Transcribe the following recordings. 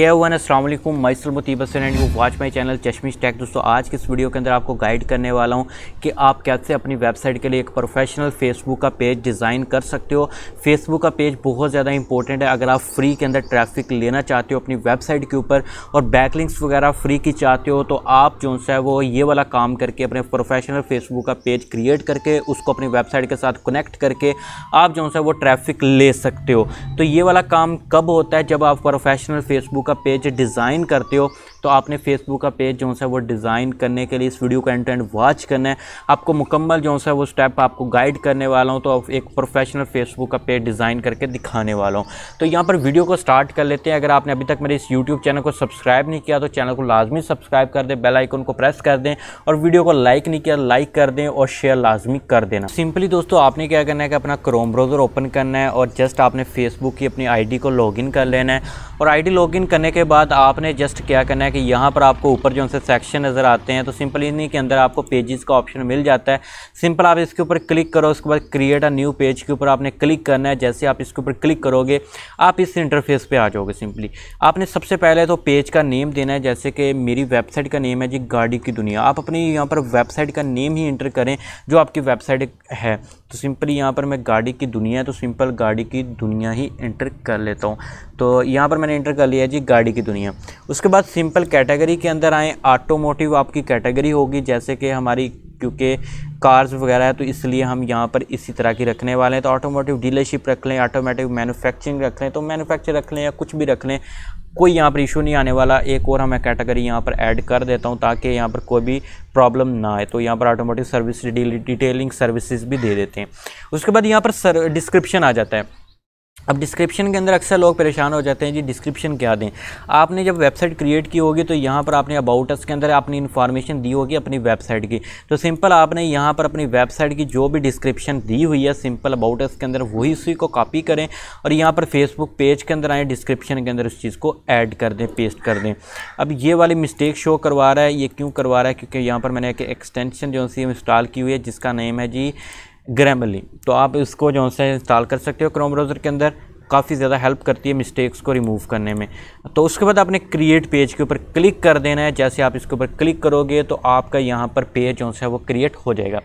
Avon Aslam मैसर and you watch my channel Chashmish Tech दोस्तों आज के इस वीडियो के अंदर आपको गाइड करने वाला हूँ कि आप कैसे अपनी वेबसाइट के लिए एक प्रोफेशनल फेसबुक का पेज डिज़ाइन कर सकते हो फेसबुक का पेज बहुत ज़्यादा इंपॉर्टेंट है अगर आप फ्री के अंदर ट्रैफिक लेना चाहते हो अपनी वेबसाइट के ऊपर और बैकलिंक्स वगैरह फ्री की चाहते हो तो आप जो सा है वो ये वाला काम करके अपने प्रोफेशनल फेसबुक का पेज क्रिएट करके उसको अपनी वेबसाइट के साथ कनेक्ट करके आप जो है वो ट्रैफिक ले सकते हो तो ये वाला काम कब होता है जब आप प्रोफेशनल फेसबुक का पेज डिज़ाइन करते हो तो आपने फेसबुक का पेज जो है वो डिज़ाइन करने के लिए इस वीडियो का एंड वॉच करना है आपको मुकम्मल जो सा वो स्टेप आपको गाइड करने वाला हूँ तो आप एक प्रोफेशनल फेसबुक का पेज डिज़ाइन करके दिखाने वाला हूँ तो यहाँ पर वीडियो को स्टार्ट कर लेते हैं अगर आपने अभी तक मेरे इस यूट्यूब चैनल को सब्सक्राइब नहीं किया तो चैनल को लाजमी सब्सक्राइब कर दें बेल आइकन को प्रेस कर दें और वीडियो को लाइक नहीं किया लाइक कर दें और शेयर लाजमी कर देना सिंपली दोस्तों आपने क्या करना है कि अपना क्रोम ब्राउज़र ओपन करना है और जस्ट आपने फेसबुक की अपनी आईडी को लॉगिन कर लेना है और आईडी लॉगिन करने के बाद आपने जस्ट क्या करना है कि यहाँ पर आपको ऊपर जो उनसे सेक्शन नज़र आते हैं तो सिंपल इन्हीं के अंदर आपको पेजेस का ऑप्शन मिल जाता है सिंपल आप इसके ऊपर क्लिक करो उसके बाद क्रिएट अ न्यू पेज के ऊपर आपने क्लिक करना है जैसे आप इसके ऊपर क्लिक करोगे आप इस इंटरफेस पर आ जाओगे सिंपली आपने सबसे पहले तो पेज का नेम देना है जैसे कि मेरी वेबसाइट का नेम है जी गाड़ी की दुनिया आप अपनी यहाँ पर वेबसाइट का नेम ही इंटर करें जो आपकी वेबसाइट है तो सिंपली यहाँ पर मैं गाड़ी की दुनिया तो सिंपल गाड़ी की दुनिया ही इंटर कर लेता हूँ तो यहाँ पर मैंने इंटर कर लिया जी गाड़ी की दुनिया उसके बाद सिंपल व्हीकल कैटेगरी के अंदर आएँ ऑटोमोटिव आपकी कैटेगरी होगी जैसे कि हमारी क्योंकि कार्स वगैरह है तो इसलिए हम यहाँ पर इसी तरह की रखने वाले हैं तो ऑटोमोटिव डीलरशिप रख लें ऑटोमेटिक मैनुफैक्चरिंग रख लें तो मैनुफैक्चर रख लें या कुछ भी रख लें कोई यहाँ पर इशू नहीं आने वाला एक और हमें कैटेगरी यहाँ पर ऐड कर देता हूँ ताकि यहाँ पर कोई भी प्रॉब्लम ना आए तो यहाँ पर ऑटोमेटिक सर्विस डिटेलिंग सर्विसेज भी दे देते हैं उसके बाद यहाँ पर डिस्क्रिप्शन आ जाता है अब डिस्क्रिप्शन के अंदर अक्सर लोग परेशान हो जाते हैं जी डिस्क्रिप्शन क्या दें आपने जब वेबसाइट क्रिएट की होगी तो यहाँ पर आपने अबाउटस के अंदर आपने इन्फॉर्मेशन दी होगी अपनी वेबसाइट की तो सिंपल आपने यहाँ पर अपनी वेबसाइट की जो भी डिस्क्रिप्शन दी हुई है सिंपल अबाउटस के अंदर वही उसी को कॉपी करें और यहाँ पर फेसबुक पेज के अंदर आए डिस्क्रिप्शन के अंदर उस चीज़ को ऐड कर दें पेस्ट कर दें अब ये वाली मिस्टेक शो करवा रहा है ये क्यों करवा रहा है क्योंकि यहाँ पर मैंने एक एक्सटेंशन जो सी इंस्टॉल की हुई है जिसका नेम है जी ग्रामली तो आप इसको जो से इंस्टॉल कर सकते हो क्रोम ब्राउज़र के अंदर काफ़ी ज़्यादा हेल्प करती है मिस्टेक्स को रिमूव करने में तो उसके बाद आपने क्रिएट पेज के ऊपर क्लिक कर देना है जैसे आप इसके ऊपर क्लिक करोगे तो आपका यहाँ पर पेज जो है वो क्रिएट हो जाएगा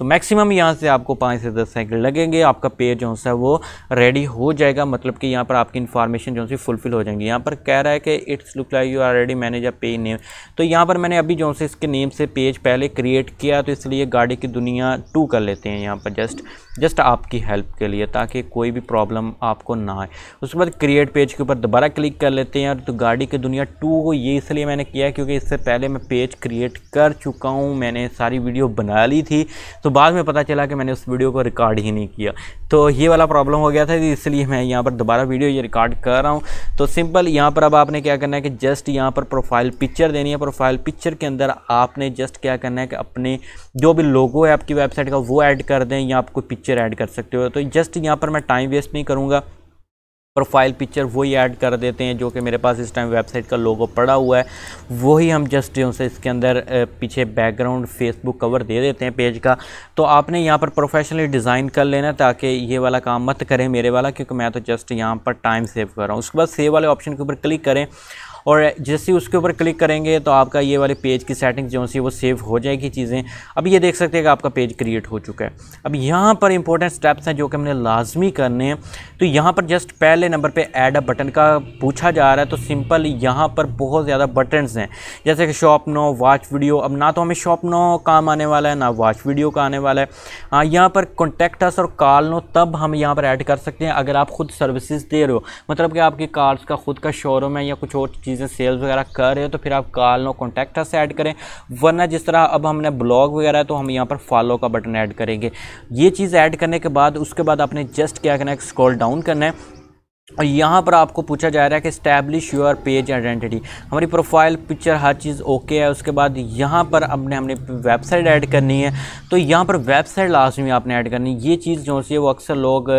तो मैक्सिमम यहाँ से आपको पाँच से दस सेकंड लगेंगे आपका पेज जो है वो रेडी हो जाएगा मतलब कि यहाँ पर आपकी इन्फॉर्मेशन जो है फुलफिल हो जाएंगी यहाँ पर कह रहा है कि it's look like you ready manage a pay name तो यहाँ पर मैंने अभी जो है इसके नेम से पेज पहले क्रिएट किया तो इसलिए गाड़ी की दुनिया टू कर लेते हैं यहाँ पर जस्ट जस्ट आपकी हेल्प के लिए ताकि कोई भी प्रॉब्लम आपको ना आए उसके बाद क्रिएट पेज के ऊपर दोबारा क्लिक कर लेते हैं तो गाड़ी की दुनिया टू को ये इसलिए मैंने किया क्योंकि इससे पहले मैं पेज क्रिएट कर चुका हूँ मैंने सारी वीडियो बना ली थी तो तो बाद में पता चला कि मैंने उस वीडियो को रिकॉर्ड ही नहीं किया तो ये वाला प्रॉब्लम हो गया था इसलिए मैं यहाँ पर दोबारा वीडियो ये रिकॉर्ड कर रहा हूँ तो सिंपल यहाँ पर अब आपने क्या करना है कि जस्ट यहाँ पर प्रोफाइल पिक्चर देनी है प्रोफाइल पिक्चर के अंदर आपने जस्ट क्या करना है कि अपने जो भी लोगो है आपकी वेबसाइट का वो ऐड कर दें या आप कोई पिक्चर ऐड कर सकते हो तो जस्ट यहाँ पर मैं टाइम वेस्ट नहीं करूँगा प्रोफाइल पिक्चर वही ऐड कर देते हैं जो कि मेरे पास इस टाइम वेबसाइट का लोगो पड़ा हुआ है वही हम जस्ट जो से इसके अंदर पीछे बैकग्राउंड फेसबुक कवर दे देते हैं पेज का तो आपने यहाँ पर प्रोफेशनली डिज़ाइन कर लेना ताकि ये वाला काम मत करें मेरे वाला क्योंकि मैं तो जस्ट यहाँ पर टाइम सेव कर रहा हूँ उसके बाद सेव वाले ऑप्शन के ऊपर क्लिक करें और जैसे उसके ऊपर क्लिक करेंगे तो आपका ये वाले पेज की सेटिंग्स जो सी वो सेव हो जाएगी चीज़ें अब ये देख सकते हैं कि आपका पेज क्रिएट हो चुका है अब यहाँ पर इंपॉर्टेंट स्टेप्स हैं जो कि हमने लाजमी करने हैं तो यहाँ पर जस्ट पहले नंबर पर ऐड अ बटन का पूछा जा रहा है तो सिंपल यहाँ पर बहुत ज़्यादा बटन हैं जैसे कि शॉप नो वॉच वीडियो अब ना तो हमें शॉप नो काम आने वाला है ना वॉच वीडियो का आने वाला है हाँ, यहाँ पर कॉन्टैक्ट अस और कॉल नो तब हम यहाँ पर ऐड कर सकते हैं अगर आप खुद सर्विसेज दे रहे हो मतलब कि आपकी कार्स का खुद का शोरूम है या कुछ और चीज़ चीज़ें सेल्स वगैरह कर रहे हो तो फिर आप कॉल नो कॉन्टैक्ट से ऐड करें वरना जिस तरह अब हमने ब्लॉग वगैरह तो हम यहाँ पर फॉलो का बटन ऐड करेंगे ये चीज़ ऐड करने के बाद उसके बाद आपने जस्ट क्या करना है स्क्रॉल डाउन करना है और यहाँ पर आपको पूछा जा रहा है कि स्टैब्लिश योर पेज आइडेंटिटी हमारी प्रोफाइल पिक्चर हर चीज़ ओके है उसके बाद यहाँ पर अपने हमने वेबसाइट ऐड करनी है तो यहाँ पर वेबसाइट लास्ट में आपने ऐड करनी है ये चीज़ जो सी है वो अक्सर लोग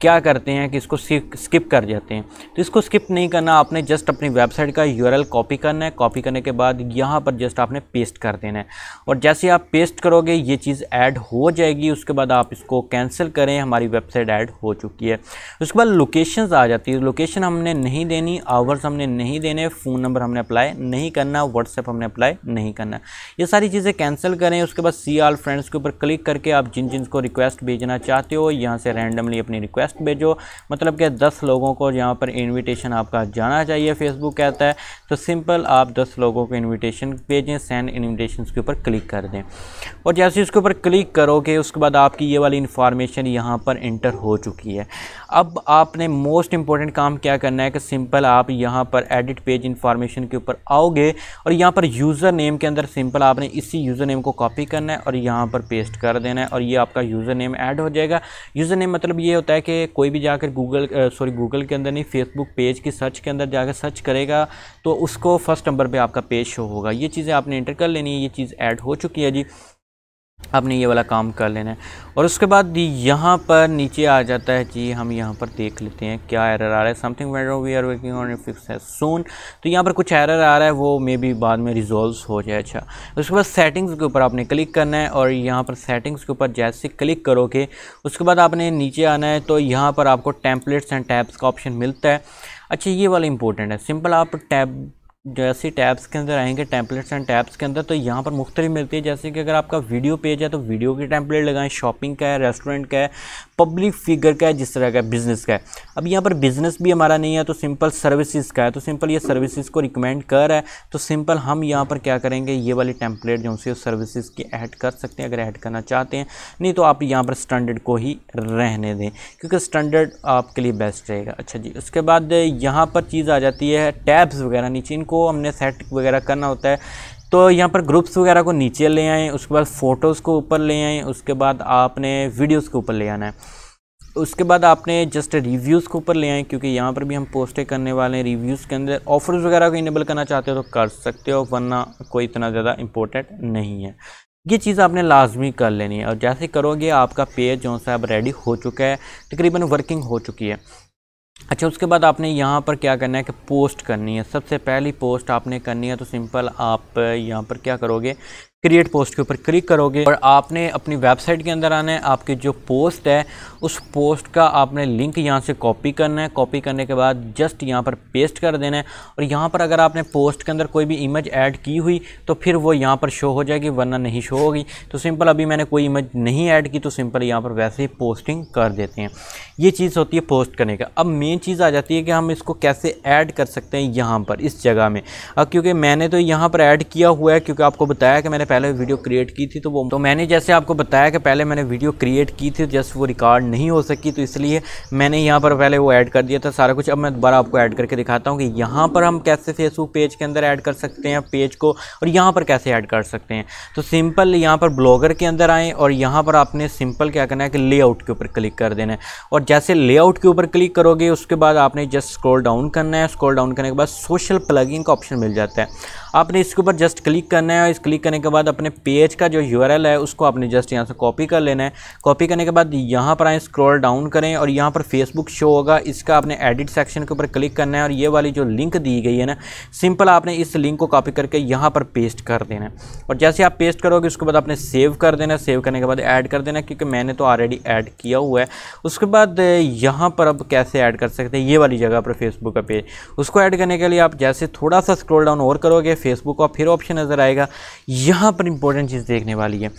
क्या करते हैं कि इसको स्किप कर जाते हैं तो इसको स्किप नहीं करना आपने जस्ट अपनी वेबसाइट का यू कॉपी करना है कॉपी करने के बाद यहाँ पर जस्ट आपने पेस्ट कर देना है और जैसे आप पेस्ट करोगे ये चीज़ ऐड हो जाएगी उसके बाद आप इसको कैंसिल करें हमारी वेबसाइट ऐड हो चुकी है उसके बाद लोकेशन आ जाती है लोकेशन हमने नहीं देनी आवर्स हमने नहीं देने फ़ोन नंबर हमने अप्लाई नहीं करना व्हाट्सएप हमने अप्लाई नहीं करना ये सारी चीज़ें कैंसिल करें उसके बाद सी आल फ्रेंड्स के ऊपर क्लिक करके आप जिन जिन को रिक्वेस्ट भेजना चाहते हो यहाँ से रैंडमली अपनी रिक्वेस्ट लास्ट भेजो जो मतलब कि दस लोगों को यहाँ पर इनविटेशन आपका जाना चाहिए फेसबुक कहता है तो सिंपल आप दस लोगों को इन्विटेशन भेजें सेंड इन्विटेशन के ऊपर क्लिक कर दें और जैसे इसके ऊपर क्लिक करोगे उसके बाद आपकी ये वाली इन्फॉर्मेशन यहाँ पर इंटर हो चुकी है अब आपने मोस्ट इंपॉर्टेंट काम क्या करना है कि सिंपल आप यहाँ पर एडिट पेज इन्फॉर्मेशन के ऊपर आओगे और यहाँ पर यूज़र नेम के अंदर सिंपल आपने इसी यूज़र नेम को कॉपी करना है और यहाँ पर पेस्ट कर देना है और ये आपका यूज़र नेम ऐड हो जाएगा यूज़र नेम मतलब ये होता है कि कोई भी जाकर गूगल सॉरी गूगल के अंदर नहीं फेसबुक पेज की सर्च के अंदर जाकर सर्च करेगा तो उसको फर्स्ट नंबर पर आपका पेज शो होगा ये चीज़ें आपने इंटर कर लेनी है ये चीज़ ऐड हो चुकी है जी आपने ये वाला काम कर लेना है और उसके बाद यहाँ पर नीचे आ जाता है जी हम यहाँ पर देख लेते हैं क्या एरर आ रहा है something whether we are working on fix है सोन तो यहाँ पर कुछ एरर आ रहा है वो मे बी बाद में रिजोल्व हो जाए अच्छा उसके बाद सेटिंग्स के ऊपर आपने क्लिक करना है और यहाँ पर सेटिंग्स के ऊपर जैसे क्लिक करोगे उसके बाद आपने नीचे आना है तो यहाँ पर आपको टैंपलेट्स एंड टैब्स का ऑप्शन मिलता है अच्छा ये वाला इंपॉर्टेंट है सिंपल आप टैब जैसे टैब्स के अंदर आएंगे टैंपलेट्स एंड टैब्स के अंदर तो यहाँ पर मुख्तलि मिलती है जैसे कि अगर आपका वीडियो पेज है तो वीडियो की टैंपलेट लगाएं शॉपिंग का है रेस्टोरेंट का है पब्लिक फिगर का है जिस तरह का बिज़नेस का है अब यहाँ पर बिज़नेस भी हमारा नहीं है तो सिंपल सर्विसेज का है तो सिंपल ये सर्विसेज को रिकमेंड कर रहा है तो सिंपल हम यहाँ पर क्या करेंगे ये वाली टेम्पलेट जो उनसे सर्विसेज की ऐड कर सकते हैं अगर ऐड करना चाहते हैं नहीं तो आप यहाँ पर स्टैंडर्ड को ही रहने दें क्योंकि स्टैंडर्ड आपके लिए बेस्ट रहेगा अच्छा जी उसके बाद यहाँ पर चीज़ आ जाती है टैब्स वगैरह नीचे इनको हमने सेट वगैरह करना होता है तो यहाँ पर ग्रुप्स वगैरह को नीचे ले आएँ उसके बाद फ़ोटोज़ को ऊपर ले आएँ उसके बाद आपने वीडियोज़ को ऊपर ले आना है उसके बाद आपने जस्ट रिव्यूज़ के ऊपर ले आएँ क्योंकि यहाँ पर भी हम पोस्टें करने वाले हैं रिव्यूज़ के अंदर ऑफर्स वगैरह को इनेबल करना चाहते हो तो कर सकते हो वरना कोई इतना ज़्यादा इंपॉर्टेंट नहीं है ये चीज़ आपने लाजमी कर लेनी है और जैसे करोगे आपका पेज जो सा अब रेडी हो चुका है तकरीबन वर्किंग हो चुकी है अच्छा उसके बाद आपने यहाँ पर क्या करना है कि पोस्ट करनी है सबसे पहली पोस्ट आपने करनी है तो सिंपल आप यहाँ पर क्या करोगे क्रिएट पोस्ट के ऊपर क्लिक करोगे और आपने अपनी वेबसाइट के अंदर आना है आपकी जो पोस्ट है उस पोस्ट का आपने लिंक यहाँ से कॉपी करना है कॉपी करने के बाद जस्ट यहाँ पर पेस्ट कर देना है और यहाँ पर अगर आपने पोस्ट के अंदर कोई भी इमेज ऐड की हुई तो फिर वो यहाँ पर शो हो जाएगी वरना नहीं शो होगी तो सिंपल अभी मैंने कोई इमेज नहीं ऐड की तो सिंपल यहाँ पर वैसे ही पोस्टिंग कर देते हैं ये चीज़ होती है पोस्ट करने का अब मेन चीज़ आ जाती है कि हम इसको कैसे ऐड कर सकते हैं यहाँ पर इस जगह में क्योंकि मैंने तो यहाँ पर ऐड किया हुआ है क्योंकि आपको बताया कि मैंने पहले वीडियो क्रिएट की थी तो वो तो मैंने जैसे आपको बताया कि पहले मैंने वीडियो क्रिएट की थी जस्ट वो रिकॉर्ड नहीं हो सकी तो इसलिए मैंने यहाँ पर पहले वो ऐड कर दिया था सारा कुछ अब मैं दोबारा आपको ऐड करके दिखाता हूँ कि यहाँ पर हम कैसे फेसबुक पेज के अंदर ऐड कर सकते हैं पेज को और यहाँ पर कैसे ऐड कर सकते हैं तो सिंपल यहाँ पर ब्लॉगर के अंदर आएँ और यहाँ पर आपने सिंपल क्या करना है कि लेआउट के ऊपर क्लिक कर देना है और जैसे लेआउट के ऊपर क्लिक करोगे उसके बाद आपने जस्ट स्क्रॉल डाउन करना है स्क्रॉल डाउन करने के बाद सोशल प्लगिंग का ऑप्शन मिल जाता है आपने इसके ऊपर जस्ट क्लिक करना है और इस क्लिक करने के बाद बाद अपने पेज का जो यू है उसको आपने जस्ट यहाँ से कॉपी कर लेना है कॉपी करने के बाद यहाँ पर आए स्क्रॉल डाउन करें और यहाँ पर फेसबुक शो होगा इसका आपने एडिट सेक्शन के ऊपर क्लिक करना है और ये वाली जो लिंक दी गई है ना सिंपल आपने इस लिंक को कॉपी करके यहाँ पर पेस्ट कर देना है और जैसे आप पेस्ट करोगे उसके बाद आपने सेव कर देना सेव करने के बाद ऐड कर देना क्योंकि मैंने तो ऑलरेडी ऐड किया हुआ है उसके बाद यहाँ पर अब कैसे ऐड कर सकते हैं ये वाली जगह पर फेसबुक का पेज उसको ऐड करने के लिए आप जैसे थोड़ा सा स्क्रोल डाउन और करोगे फेसबुक का फिर ऑप्शन नज़र आएगा यहाँ यहाँ पर इंपॉर्टेंट चीज़ देखने वाली है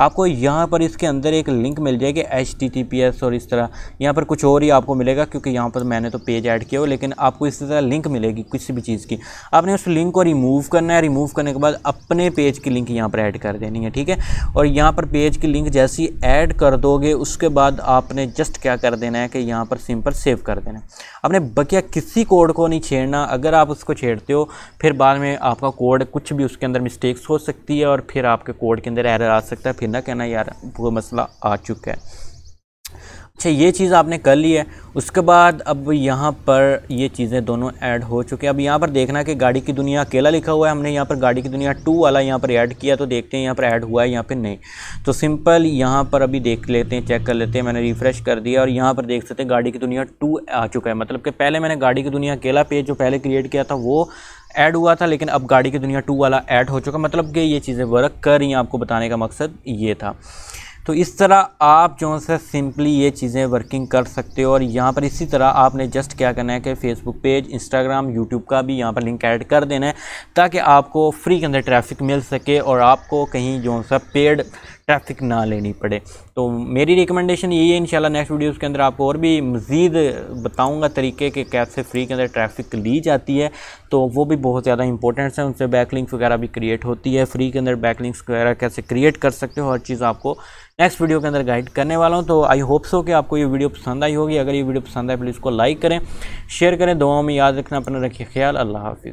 आपको यहाँ पर इसके अंदर एक लिंक मिल जाएगी एच और इस तरह यहाँ पर कुछ और ही आपको मिलेगा क्योंकि यहाँ पर मैंने तो पेज ऐड किया हो लेकिन आपको इस तरह लिंक मिलेगी किसी भी चीज़ की आपने उस लिंक को रिमूव करना है रिमूव करने के बाद अपने पेज की लिंक यहाँ पर ऐड कर देनी है ठीक है और यहाँ पर पेज की लिंक जैसी ऐड कर दोगे उसके बाद आपने जस्ट क्या कर देना है कि यहाँ पर सिंपल सेव कर देना है आपने बकिया किसी कोड को नहीं छेड़ना अगर आप उसको छेड़ते हो फिर बाद में आपका कोड कुछ भी उसके अंदर मिस्टेक्स हो सकती है और फिर आपके कोड के अंदर एरर आ सकता है फिर ना कहना यार वो मसला आ चुका है अच्छा ये चीज़ आपने कर ली है उसके बाद अब यहाँ पर ये चीज़ें दोनों ऐड हो चुके हैं अब यहाँ पर देखना कि गाड़ी की दुनिया अकेला लिखा हुआ है हमने यहाँ पर गाड़ी की दुनिया टू वाला यहाँ पर ऐड किया तो देखते हैं यहाँ पर ऐड हुआ है यहाँ पर नहीं तो सिंपल यहाँ पर अभी देख लेते हैं चेक कर लेते हैं मैंने रिफ़्रेश कर दिया और यहाँ पर देख सकते हैं गाड़ी की दुनिया टू आ चुका है मतलब कि पहले मैंने गाड़ी की दुनिया अकेला पेज जो पहले क्रिएट किया था वो ऐड हुआ था लेकिन अब गाड़ी की दुनिया टू वाला ऐड हो चुका मतलब कि ये चीज़ें वर्क कर रही हैं आपको बताने का मकसद ये था तो इस तरह आप जो है सिंपली ये चीज़ें वर्किंग कर सकते हो और यहाँ पर इसी तरह आपने जस्ट क्या करना है कि फेसबुक पेज इंस्टाग्राम यूट्यूब का भी यहाँ पर लिंक ऐड कर देना है ताकि आपको फ्री के अंदर ट्रैफिक मिल सके और आपको कहीं जो है पेड ट्रैफिक ना लेनी पड़े तो मेरी रिकमेंडेशन यही है इंशाल्लाह नेक्स्ट वीडियोस के अंदर आपको और भी मज़ीद बताऊंगा तरीके के कैसे फ्री के अंदर ट्रैफिक ली जाती है तो वो भी बहुत ज़्यादा इंपॉर्टेंट है उनसे बैकलिंक्स वगैरह भी क्रिएट होती है फ्री के अंदर बैकलिंक्स वगैरह कैसे क्रिएट कर सकते हो हर चीज़ आपको नेक्स्ट वीडियो के अंदर गाइड करने वाला हूँ तो आई होप सो कि आपको ये वीडियो पसंद आई होगी अगर ये वीडियो पसंद आए प्लीज़ को लाइक करें शेयर करें दुआओं में याद रखना अपना रखिए ख्याल अल्लाह हाफिज़